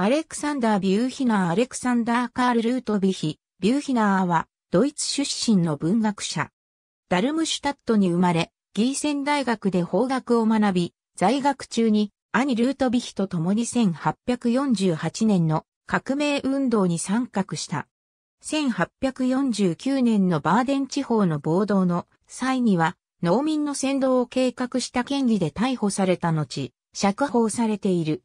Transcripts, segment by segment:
アレクサンダー・ビューヒナー・アレクサンダー・カール・ルート・ビヒ、ビューヒナーは、ドイツ出身の文学者。ダルムシュタットに生まれ、ギーセン大学で法学を学び、在学中に兄ルートビヒと共に1848年の革命運動に参画した。1849年のバーデン地方の暴動の際には、農民の先導を計画した権利で逮捕された後、釈放されている。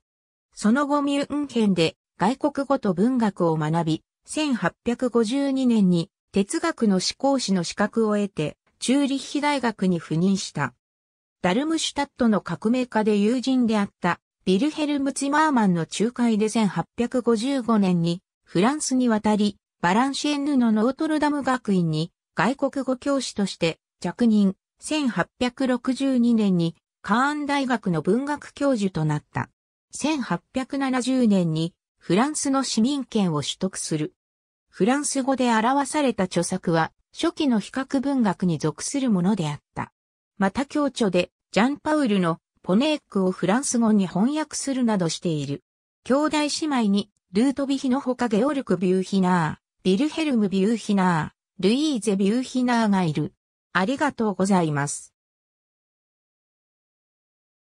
その後ミュンヘンで外国語と文学を学び、1852年に哲学の思考士の資格を得て、チューリッヒ大学に赴任した。ダルムシュタットの革命家で友人であったビルヘルム・ツィマーマンの仲介で1855年にフランスに渡り、バランシェンヌのノートルダム学院に外国語教師として着任、1862年にカーン大学の文学教授となった。1870年にフランスの市民権を取得する。フランス語で表された著作は初期の比較文学に属するものであった。また共著でジャンパウルのポネークをフランス語に翻訳するなどしている。兄弟姉妹にルートビヒのほかゲオルク・ビューヒナー、ビルヘルム・ビューヒナー、ルイーゼ・ビューヒナーがいる。ありがとうございます。